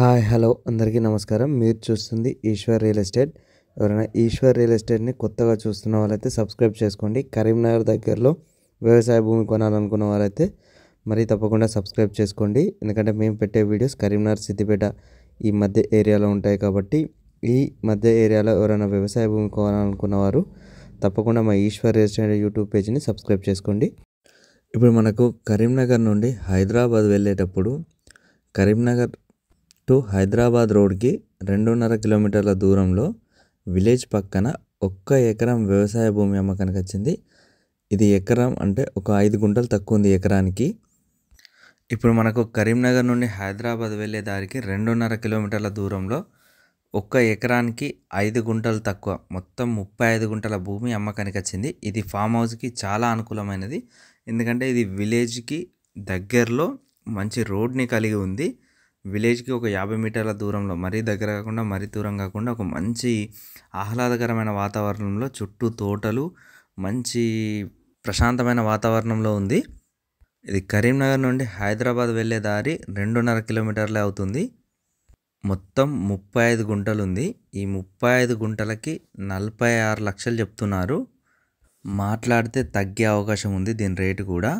hi hello అందరికీ నమస్కారం మీరు చూస్తుంది ఈశ్వర్ రియల్ ఎస్టేట్ ఎవరైనా ఈశ్వర్ రియల్ ఎస్టేట్ని కొత్తగా చూస్తున్న వాళ్ళైతే సబ్స్క్రైబ్ చేసుకోండి కరీంనగర్ దగ్గరలో వ్యవసాయ భూమి కొనాలనుకున్న వారైతే మరీ తప్పకుండా సబ్స్క్రైబ్ చేసుకోండి ఎందుకంటే మేము పెట్టే వీడియోస్ కరీంనగర్ సిద్దిపేట ఈ మధ్య ఏరియాలో ఉంటాయి కాబట్టి ఈ మధ్య ఏరియాలో ఎవరైనా వ్యవసాయ భూమి కొనాలనుకున్న వారు తప్పకుండా మా ఈశ్వర్ రియల్ ఎస్టేట్ యూట్యూబ్ పేజ్ని సబ్స్క్రైబ్ చేసుకోండి ఇప్పుడు మనకు కరీంనగర్ నుండి హైదరాబాద్ వెళ్ళేటప్పుడు కరీంనగర్ టు హైదరాబాద్ రోడ్కి రెండున్నర కిలోమీటర్ల దూరంలో విలేజ్ పక్కన ఒక్క ఎకరం వ్యవసాయ భూమి అమ్మకానికి వచ్చింది ఇది ఎకరం అంటే ఒక ఐదు గుంటలు తక్కువ ఉంది ఎకరానికి ఇప్పుడు మనకు కరీంనగర్ నుండి హైదరాబాద్ వెళ్ళే దారికి రెండున్నర కిలోమీటర్ల దూరంలో ఒక్క ఎకరానికి ఐదు గుంటలు తక్కువ మొత్తం ముప్పై ఐదు గుంటల భూమి అమ్మకానికి వచ్చింది ఇది ఫామ్ హౌస్కి చాలా అనుకూలమైనది ఎందుకంటే ఇది విలేజ్కి దగ్గరలో మంచి రోడ్ని కలిగి ఉంది విలేజ్కి ఒక యాభై మీటర్ల దూరంలో మరీ దగ్గర కాకుండా మరీ దూరం కాకుండా ఒక మంచి ఆహ్లాదకరమైన వాతావరణంలో చుట్టూ తోటలు మంచి ప్రశాంతమైన వాతావరణంలో ఉంది ఇది కరీంనగర్ నుండి హైదరాబాద్ వెళ్ళే దారి రెండున్నర కిలోమీటర్లే అవుతుంది మొత్తం ముప్పై ఐదు గుంటలు ఉంది ఈ ముప్పై ఐదు గుంటలకి నలభై ఆరు లక్షలు చెప్తున్నారు మాట్లాడితే తగ్గే అవకాశం ఉంది దీని రేటు కూడా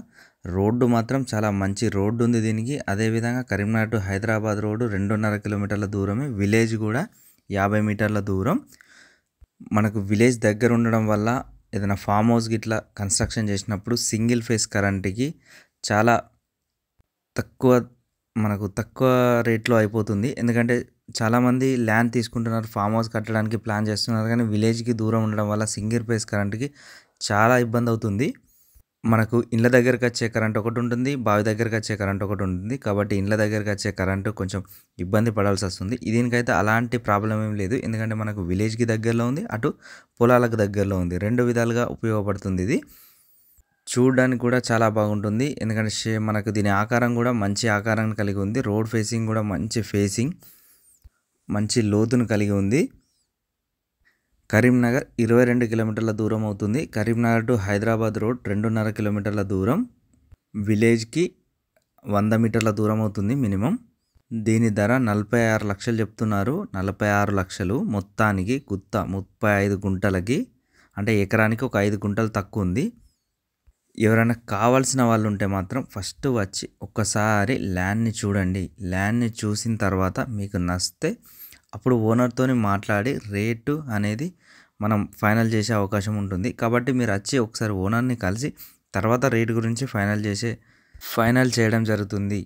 రోడ్డు మాత్రం చాలా మంచి రోడ్డు ఉంది దీనికి అదేవిధంగా కరీంనగర్ టు హైదరాబాద్ రోడ్డు రెండున్నర కిలోమీటర్ల దూరమే విలేజ్ కూడా యాభై మీటర్ల దూరం మనకు విలేజ్ దగ్గర ఉండడం వల్ల ఏదైనా ఫామ్ హౌస్ గిట్లా కన్స్ట్రక్షన్ చేసినప్పుడు సింగిల్ ఫేస్ కరెంట్కి చాలా తక్కువ మనకు తక్కువ రేట్లో అయిపోతుంది ఎందుకంటే చాలామంది ల్యాండ్ తీసుకుంటున్నారు ఫామ్ హౌస్ కట్టడానికి ప్లాన్ చేస్తున్నారు కానీ విలేజ్కి దూరం ఉండడం వల్ల సింగిల్ ఫేస్ కరెంట్కి చాలా ఇబ్బంది అవుతుంది మనకు ఇండ్ల దగ్గరకు వచ్చే కరెంట్ ఒకటి ఉంటుంది బావి దగ్గరకు వచ్చే కరెంట్ ఒకటి ఉంటుంది కాబట్టి ఇండ్ల దగ్గరకు వచ్చే కరెంటు కొంచెం ఇబ్బంది పడాల్సి వస్తుంది దీనికైతే అలాంటి ప్రాబ్లం ఏం లేదు ఎందుకంటే మనకు విలేజ్కి దగ్గరలో ఉంది అటు పొలాలకు దగ్గరలో ఉంది రెండు విధాలుగా ఉపయోగపడుతుంది ఇది చూడడానికి కూడా చాలా బాగుంటుంది ఎందుకంటే మనకు దీని ఆకారం కూడా మంచి ఆకారాన్ని కలిగి ఉంది రోడ్ ఫేసింగ్ కూడా మంచి ఫేసింగ్ మంచి లోతును కలిగి ఉంది కరీంనగర్ ఇరవై రెండు కిలోమీటర్ల దూరం అవుతుంది కరీంనగర్ టు హైదరాబాద్ రోడ్ రెండున్నర కిలోమీటర్ల దూరం విలేజ్కి వంద మీటర్ల దూరం అవుతుంది మినిమం దీని ధర నలభై ఆరు లక్షలు చెప్తున్నారు నలభై ఆరు లక్షలు మొత్తానికి గుత్త ముప్పై ఐదు గుంటలకి అంటే ఎకరానికి ఒక ఐదు గుంటలు తక్కువ ఉంది ఎవరైనా కావాల్సిన వాళ్ళు ఉంటే మాత్రం ఫస్ట్ వచ్చి ఒక్కసారి ల్యాండ్ని చూడండి ల్యాండ్ని చూసిన తర్వాత మీకు నచ్చితే అప్పుడు ఓనర్తో మాట్లాడి రేటు అనేది మనం ఫైనల్ చేసే అవకాశం ఉంటుంది కాబట్టి మీరు వచ్చి ఒకసారి ఓనర్ని కలిసి తర్వాత రేటు గురించి ఫైనల్ చేసే ఫైనల్ చేయడం జరుగుతుంది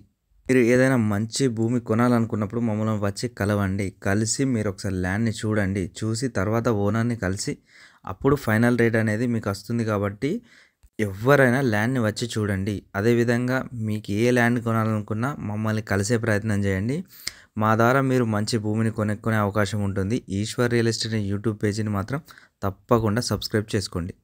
మీరు ఏదైనా మంచి భూమి కొనాలనుకున్నప్పుడు మమ్మల్ని వచ్చి కలవండి కలిసి మీరు ఒకసారి ల్యాండ్ని చూడండి చూసి తర్వాత ఓనర్ని కలిసి అప్పుడు ఫైనల్ రేట్ అనేది మీకు వస్తుంది కాబట్టి ఎవరైనా ల్యాండ్ని వచ్చి చూడండి అదేవిధంగా మీకు ఏ ల్యాండ్ కొనాలనుకున్నా మమ్మల్ని కలిసే ప్రయత్నం చేయండి మా ద్వారా మీరు మంచి భూమిని కొనుక్కునే అవకాశం ఉంటుంది ఈశ్వర్ రియల్ ఎస్టేట్ యూట్యూబ్ పేజీని మాత్రం తప్పకుండా సబ్స్క్రైబ్ చేసుకోండి